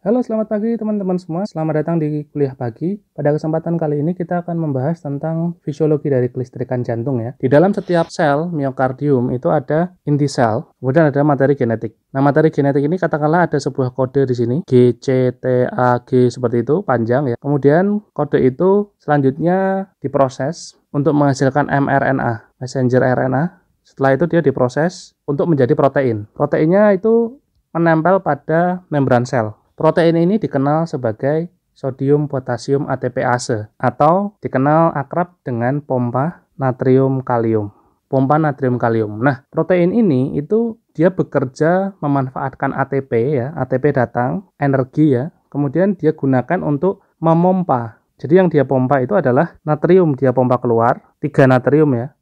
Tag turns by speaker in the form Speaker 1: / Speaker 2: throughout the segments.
Speaker 1: Halo, selamat pagi teman-teman semua. Selamat datang di kuliah pagi. Pada kesempatan kali ini kita akan membahas tentang fisiologi dari kelistrikan jantung ya. Di dalam setiap sel miokardium itu ada inti sel, kemudian ada materi genetik. Nah, materi genetik ini katakanlah ada sebuah kode di sini, G, C, T, A, G seperti itu, panjang ya. Kemudian kode itu selanjutnya diproses untuk menghasilkan mRNA, messenger RNA. Setelah itu dia diproses untuk menjadi protein. Proteinnya itu menempel pada membran sel. Protein ini dikenal sebagai sodium potasium ATPase atau dikenal akrab dengan pompa natrium kalium. Pompa natrium kalium. Nah, protein ini itu dia bekerja memanfaatkan ATP ya, ATP datang, energi ya. Kemudian dia gunakan untuk memompa. Jadi yang dia pompa itu adalah natrium dia pompa keluar, tiga natrium ya.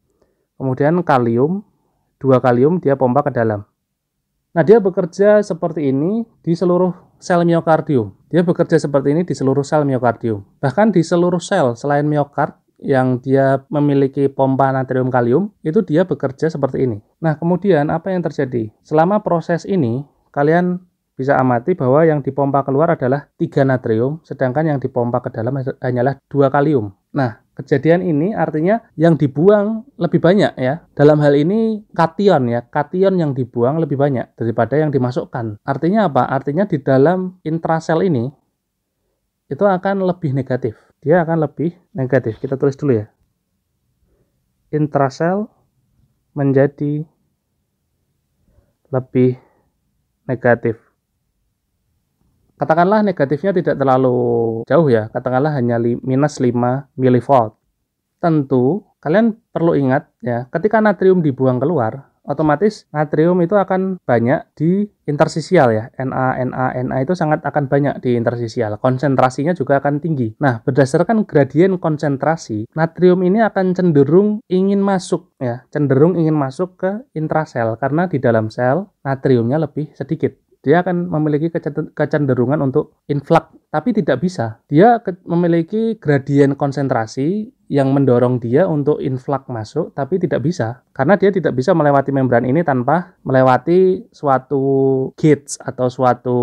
Speaker 1: Kemudian kalium, dua kalium dia pompa ke dalam. Nah, dia bekerja seperti ini di seluruh sel miokardium. Dia bekerja seperti ini di seluruh sel miokardium. Bahkan di seluruh sel selain miokard yang dia memiliki pompa natrium kalium, itu dia bekerja seperti ini. Nah, kemudian apa yang terjadi? Selama proses ini, kalian bisa amati bahwa yang dipompa keluar adalah 3 natrium, sedangkan yang dipompa ke dalam hanyalah 2 kalium. Nah, Kejadian ini artinya yang dibuang lebih banyak ya. Dalam hal ini kation ya, kation yang dibuang lebih banyak daripada yang dimasukkan. Artinya apa? Artinya di dalam intrasel ini itu akan lebih negatif. Dia akan lebih negatif. Kita tulis dulu ya. Intrasel menjadi lebih negatif katakanlah negatifnya tidak terlalu jauh ya, katakanlah hanya li, minus 5 milivolt. Tentu kalian perlu ingat ya, ketika natrium dibuang keluar, otomatis natrium itu akan banyak di intersisial ya. Na, Na, Na itu sangat akan banyak di intersisial. Konsentrasinya juga akan tinggi. Nah, berdasarkan gradien konsentrasi, natrium ini akan cenderung ingin masuk ya, cenderung ingin masuk ke intrasel karena di dalam sel natriumnya lebih sedikit dia akan memiliki kecenderungan untuk inflak, tapi tidak bisa. Dia memiliki gradien konsentrasi yang mendorong dia untuk inflak masuk tapi tidak bisa karena dia tidak bisa melewati membran ini tanpa melewati suatu gates atau suatu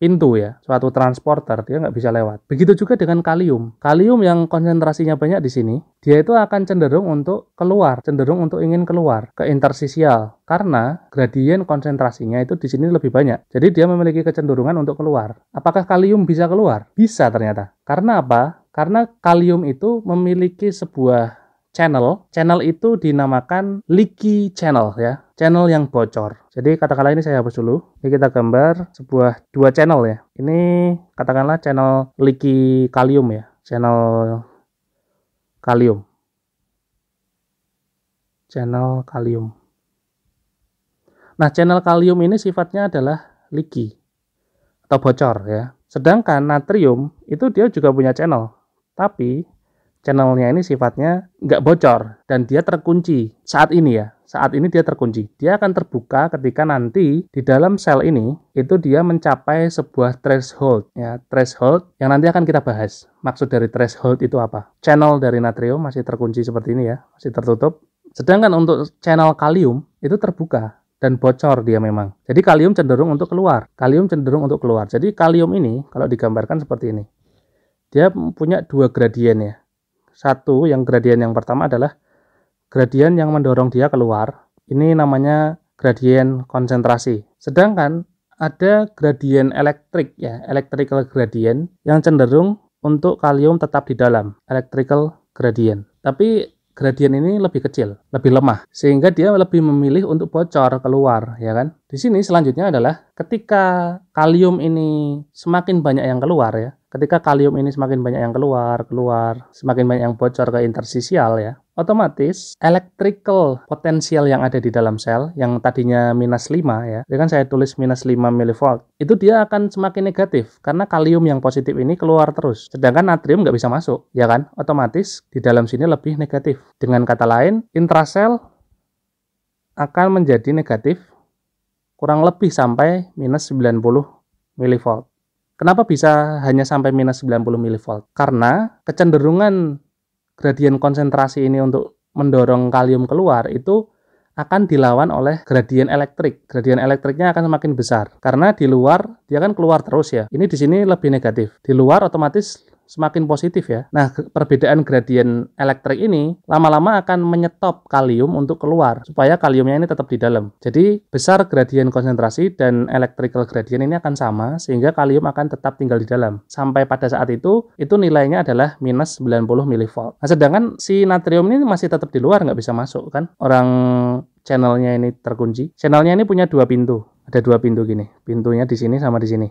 Speaker 1: pintu ya suatu transporter dia nggak bisa lewat begitu juga dengan kalium kalium yang konsentrasinya banyak di sini dia itu akan cenderung untuk keluar cenderung untuk ingin keluar ke intersisial karena gradien konsentrasinya itu di sini lebih banyak jadi dia memiliki kecenderungan untuk keluar apakah kalium bisa keluar bisa ternyata karena apa karena kalium itu memiliki sebuah channel. Channel itu dinamakan leaky channel ya, channel yang bocor. Jadi katakanlah ini saya hapus dulu. Ini kita gambar sebuah dua channel ya. Ini katakanlah channel leaky kalium ya, channel kalium. Channel kalium. Nah, channel kalium ini sifatnya adalah leaky atau bocor ya. Sedangkan natrium itu dia juga punya channel tapi channelnya ini sifatnya nggak bocor dan dia terkunci saat ini ya. Saat ini dia terkunci. Dia akan terbuka ketika nanti di dalam sel ini itu dia mencapai sebuah threshold ya, threshold yang nanti akan kita bahas. Maksud dari threshold itu apa? Channel dari natrium masih terkunci seperti ini ya, masih tertutup. Sedangkan untuk channel kalium itu terbuka dan bocor dia memang. Jadi kalium cenderung untuk keluar. Kalium cenderung untuk keluar. Jadi kalium ini kalau digambarkan seperti ini dia punya dua gradien ya. Satu yang gradien yang pertama adalah gradien yang mendorong dia keluar. Ini namanya gradien konsentrasi. Sedangkan ada gradien elektrik ya, electrical gradient yang cenderung untuk kalium tetap di dalam, electrical gradient. Tapi gradien ini lebih kecil, lebih lemah, sehingga dia lebih memilih untuk bocor keluar, ya kan? Di sini selanjutnya adalah ketika kalium ini semakin banyak yang keluar ya, ketika kalium ini semakin banyak yang keluar, keluar, semakin banyak yang bocor ke intersisial ya, otomatis electrical potensial yang ada di dalam sel yang tadinya minus 5 ya ya kan saya tulis minus 5 milivolt itu dia akan semakin negatif karena kalium yang positif ini keluar terus sedangkan natrium nggak bisa masuk ya kan otomatis di dalam sini lebih negatif dengan kata lain intrasel akan menjadi negatif kurang lebih sampai minus 90 milivolt Kenapa bisa hanya sampai minus 90 milivolt? Karena kecenderungan gradien konsentrasi ini untuk mendorong kalium keluar itu akan dilawan oleh gradien elektrik. Gradien elektriknya akan semakin besar karena di luar dia kan keluar terus ya. Ini di sini lebih negatif. Di luar otomatis semakin positif ya. Nah, perbedaan gradien elektrik ini lama-lama akan menyetop kalium untuk keluar supaya kaliumnya ini tetap di dalam. Jadi, besar gradien konsentrasi dan electrical gradien ini akan sama sehingga kalium akan tetap tinggal di dalam. Sampai pada saat itu, itu nilainya adalah minus 90 mV. Nah, sedangkan si natrium ini masih tetap di luar, nggak bisa masuk kan. Orang channelnya ini terkunci. Channelnya ini punya dua pintu. Ada dua pintu gini. Pintunya di sini sama di sini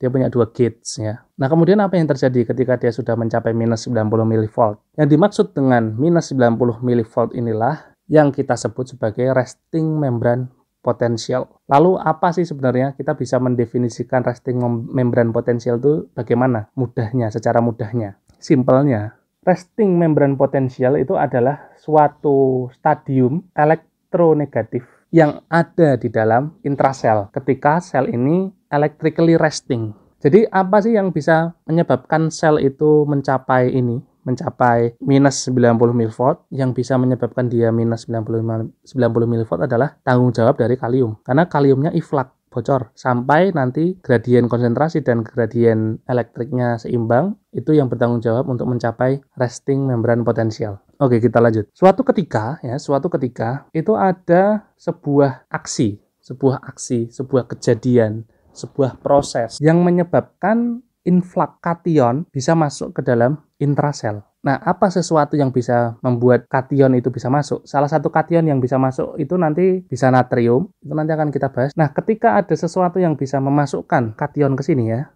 Speaker 1: dia punya dua gates ya. Nah kemudian apa yang terjadi ketika dia sudah mencapai minus 90 milivolt? Yang dimaksud dengan minus 90 milivolt inilah yang kita sebut sebagai resting membran potensial. Lalu apa sih sebenarnya kita bisa mendefinisikan resting membran potensial itu bagaimana? Mudahnya, secara mudahnya. Simpelnya, resting membran potensial itu adalah suatu stadium elektronegatif yang ada di dalam intrasel ketika sel ini electrically resting. Jadi apa sih yang bisa menyebabkan sel itu mencapai ini, mencapai minus 90 mV? yang bisa menyebabkan dia minus 90, 90 mV adalah tanggung jawab dari kalium karena kaliumnya iflak bocor sampai nanti gradien konsentrasi dan gradien elektriknya seimbang itu yang bertanggung jawab untuk mencapai resting membran potensial. Oke, kita lanjut. Suatu ketika, ya, suatu ketika itu ada sebuah aksi, sebuah aksi, sebuah kejadian, sebuah proses yang menyebabkan inflak kation bisa masuk ke dalam intrasel. Nah, apa sesuatu yang bisa membuat kation itu bisa masuk? Salah satu kation yang bisa masuk itu nanti bisa natrium, itu nanti akan kita bahas. Nah, ketika ada sesuatu yang bisa memasukkan kation ke sini ya,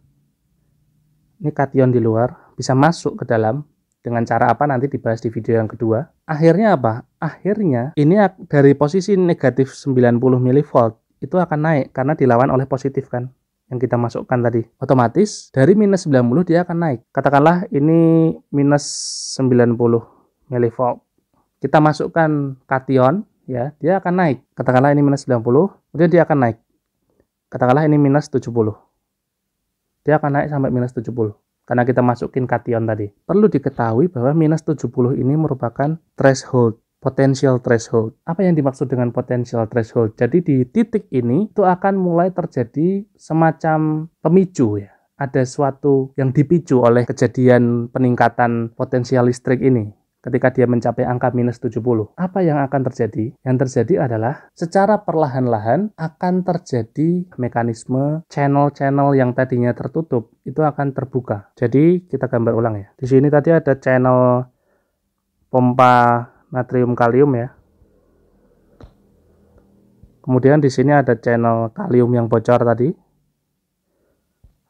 Speaker 1: ini kation di luar, bisa masuk ke dalam dengan cara apa nanti dibahas di video yang kedua. Akhirnya apa? Akhirnya ini dari posisi negatif 90 volt itu akan naik karena dilawan oleh positif kan yang kita masukkan tadi. Otomatis dari minus 90 dia akan naik. Katakanlah ini minus 90 volt Kita masukkan kation ya, dia akan naik. Katakanlah ini minus 90, kemudian dia akan naik. Katakanlah ini minus 70. Dia akan naik sampai minus 70 karena kita masukin kation tadi. Perlu diketahui bahwa minus 70 ini merupakan threshold potential threshold. Apa yang dimaksud dengan potential threshold? Jadi di titik ini itu akan mulai terjadi semacam pemicu ya. Ada suatu yang dipicu oleh kejadian peningkatan potensial listrik ini ketika dia mencapai angka minus 70. Apa yang akan terjadi? Yang terjadi adalah secara perlahan-lahan akan terjadi mekanisme channel-channel yang tadinya tertutup itu akan terbuka. Jadi kita gambar ulang ya. Di sini tadi ada channel pompa natrium kalium ya. Kemudian di sini ada channel kalium yang bocor tadi.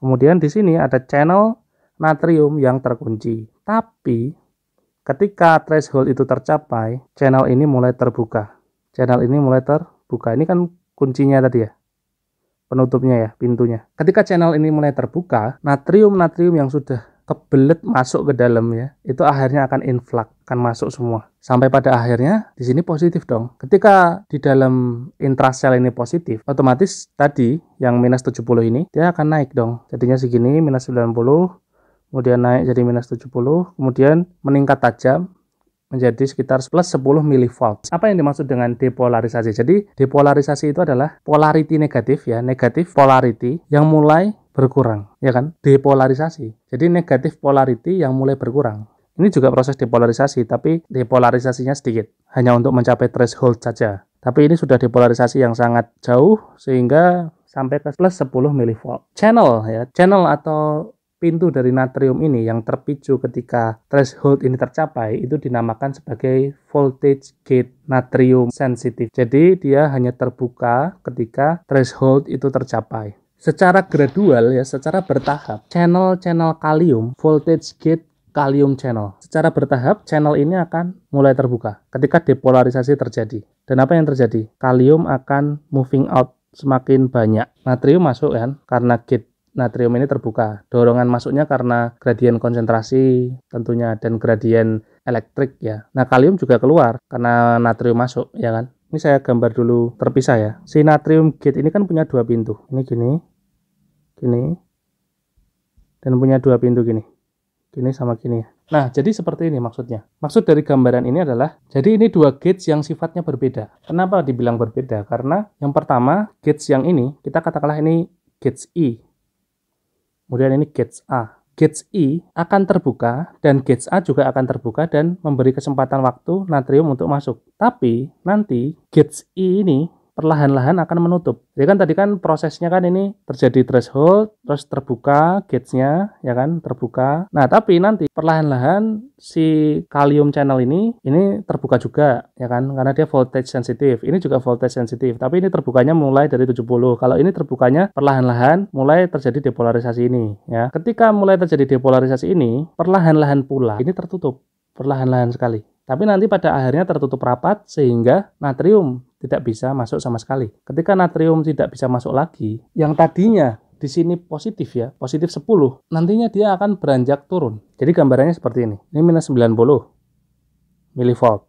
Speaker 1: Kemudian di sini ada channel natrium yang terkunci. Tapi Ketika threshold itu tercapai, channel ini mulai terbuka. Channel ini mulai terbuka. Ini kan kuncinya tadi ya. Penutupnya ya, pintunya. Ketika channel ini mulai terbuka, natrium-natrium yang sudah kebelet masuk ke dalam ya, itu akhirnya akan inflak, akan masuk semua. Sampai pada akhirnya di sini positif dong. Ketika di dalam intrasel ini positif, otomatis tadi yang minus 70 ini dia akan naik dong. Jadinya segini minus 90 kemudian naik jadi minus 70, kemudian meningkat tajam menjadi sekitar plus 10 volt. Apa yang dimaksud dengan depolarisasi? Jadi depolarisasi itu adalah polarity negatif ya, negatif polarity yang mulai berkurang, ya kan? Depolarisasi. Jadi negatif polarity yang mulai berkurang. Ini juga proses depolarisasi, tapi depolarisasinya sedikit, hanya untuk mencapai threshold saja. Tapi ini sudah depolarisasi yang sangat jauh sehingga sampai ke plus 10 milivolt. Channel ya, channel atau pintu dari natrium ini yang terpicu ketika threshold ini tercapai itu dinamakan sebagai voltage gate natrium sensitive. Jadi dia hanya terbuka ketika threshold itu tercapai. Secara gradual ya, secara bertahap, channel-channel kalium voltage gate kalium channel. Secara bertahap, channel ini akan mulai terbuka ketika depolarisasi terjadi. Dan apa yang terjadi? Kalium akan moving out semakin banyak. Natrium masuk kan karena gate natrium ini terbuka. Dorongan masuknya karena gradien konsentrasi tentunya dan gradien elektrik ya. Nah, kalium juga keluar karena natrium masuk ya kan. Ini saya gambar dulu terpisah ya. Si natrium gate ini kan punya dua pintu. Ini gini. Gini. Dan punya dua pintu gini. Gini sama gini ya. Nah, jadi seperti ini maksudnya. Maksud dari gambaran ini adalah, jadi ini dua gates yang sifatnya berbeda. Kenapa dibilang berbeda? Karena yang pertama, gates yang ini, kita katakanlah ini gates I e. Kemudian ini gates A. Gates I akan terbuka dan gates A juga akan terbuka dan memberi kesempatan waktu natrium untuk masuk. Tapi nanti gates I ini perlahan-lahan akan menutup. Ya kan tadi kan prosesnya kan ini terjadi threshold, terus terbuka gates nya ya kan, terbuka. Nah, tapi nanti perlahan-lahan si kalium channel ini, ini terbuka juga, ya kan, karena dia voltage sensitif. Ini juga voltage sensitif, tapi ini terbukanya mulai dari 70. Kalau ini terbukanya perlahan-lahan mulai terjadi depolarisasi ini, ya. Ketika mulai terjadi depolarisasi ini, perlahan-lahan pula ini tertutup perlahan-lahan sekali. Tapi nanti pada akhirnya tertutup rapat sehingga natrium tidak bisa masuk sama sekali. Ketika natrium tidak bisa masuk lagi, yang tadinya di sini positif ya, positif 10, nantinya dia akan beranjak turun. Jadi gambarannya seperti ini. Ini minus 90 milivolt.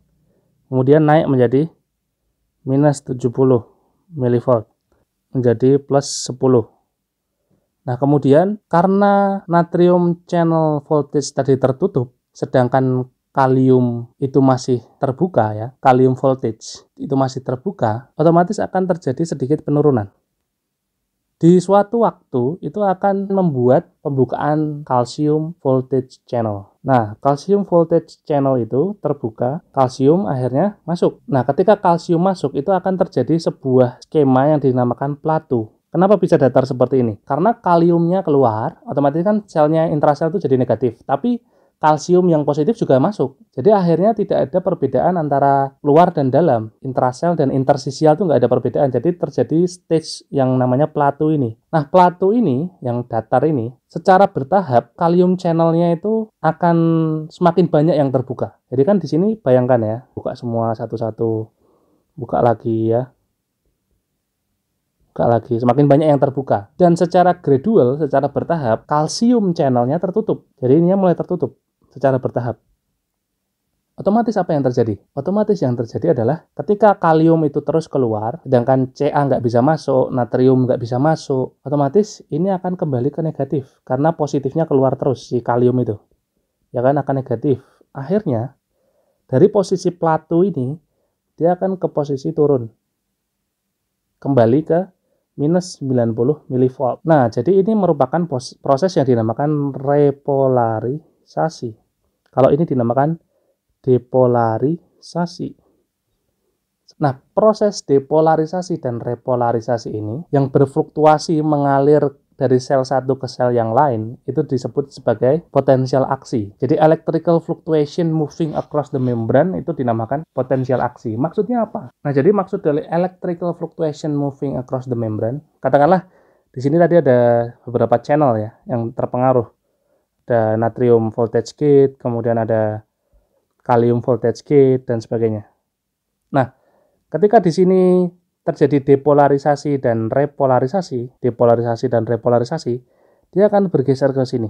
Speaker 1: Kemudian naik menjadi minus 70 milivolt. Menjadi plus 10. Nah kemudian karena natrium channel voltage tadi tertutup, sedangkan kalium itu masih terbuka ya, kalium voltage itu masih terbuka, otomatis akan terjadi sedikit penurunan. Di suatu waktu itu akan membuat pembukaan kalsium voltage channel. Nah, kalsium voltage channel itu terbuka, kalsium akhirnya masuk. Nah, ketika kalsium masuk itu akan terjadi sebuah skema yang dinamakan plato. Kenapa bisa datar seperti ini? Karena kaliumnya keluar, otomatis kan selnya intrasel itu jadi negatif. Tapi kalsium yang positif juga masuk. Jadi akhirnya tidak ada perbedaan antara luar dan dalam. Intrasel dan intersisial itu nggak ada perbedaan. Jadi terjadi stage yang namanya plato ini. Nah, plato ini yang datar ini secara bertahap kalium channelnya itu akan semakin banyak yang terbuka. Jadi kan di sini bayangkan ya, buka semua satu-satu, buka lagi ya, buka lagi, semakin banyak yang terbuka. Dan secara gradual, secara bertahap, kalsium channelnya tertutup. Jadi ini mulai tertutup secara bertahap. Otomatis apa yang terjadi? Otomatis yang terjadi adalah ketika kalium itu terus keluar, sedangkan Ca nggak bisa masuk, natrium nggak bisa masuk, otomatis ini akan kembali ke negatif karena positifnya keluar terus si kalium itu. Ya kan akan negatif. Akhirnya dari posisi plato ini dia akan ke posisi turun. Kembali ke minus 90 milivolt. Nah, jadi ini merupakan proses yang dinamakan repolarisasi. Kalau ini dinamakan depolarisasi. Nah, proses depolarisasi dan repolarisasi ini yang berfluktuasi mengalir dari sel satu ke sel yang lain itu disebut sebagai potensial aksi. Jadi electrical fluctuation moving across the membrane itu dinamakan potensial aksi. Maksudnya apa? Nah, jadi maksud dari electrical fluctuation moving across the membrane, katakanlah di sini tadi ada beberapa channel ya yang terpengaruh ada natrium voltage gate, kemudian ada kalium voltage gate dan sebagainya. Nah, ketika di sini terjadi depolarisasi dan repolarisasi, depolarisasi dan repolarisasi, dia akan bergeser ke sini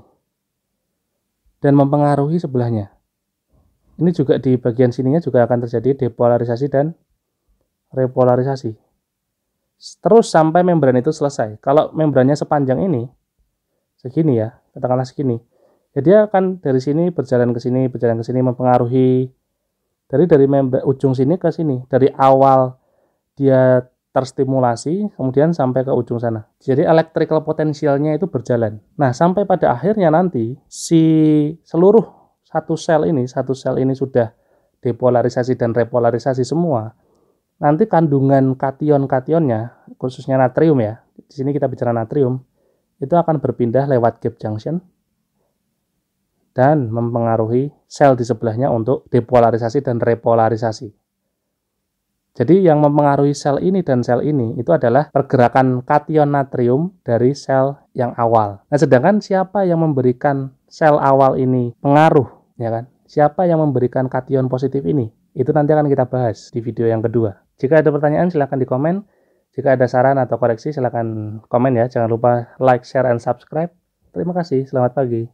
Speaker 1: dan mempengaruhi sebelahnya. Ini juga di bagian sininya juga akan terjadi depolarisasi dan repolarisasi. Terus sampai membran itu selesai. Kalau membrannya sepanjang ini, segini ya, katakanlah segini, ya dia akan dari sini berjalan ke sini berjalan ke sini mempengaruhi dari dari member ujung sini ke sini dari awal dia terstimulasi kemudian sampai ke ujung sana jadi electrical potensialnya itu berjalan nah sampai pada akhirnya nanti si seluruh satu sel ini satu sel ini sudah depolarisasi dan repolarisasi semua nanti kandungan kation-kationnya khususnya natrium ya di sini kita bicara natrium itu akan berpindah lewat gap junction dan mempengaruhi sel di sebelahnya untuk depolarisasi dan repolarisasi. Jadi yang mempengaruhi sel ini dan sel ini itu adalah pergerakan kation natrium dari sel yang awal. Nah, sedangkan siapa yang memberikan sel awal ini pengaruh, ya kan? Siapa yang memberikan kation positif ini? Itu nanti akan kita bahas di video yang kedua. Jika ada pertanyaan silahkan di komen. Jika ada saran atau koreksi silahkan komen ya. Jangan lupa like, share, and subscribe. Terima kasih. Selamat pagi.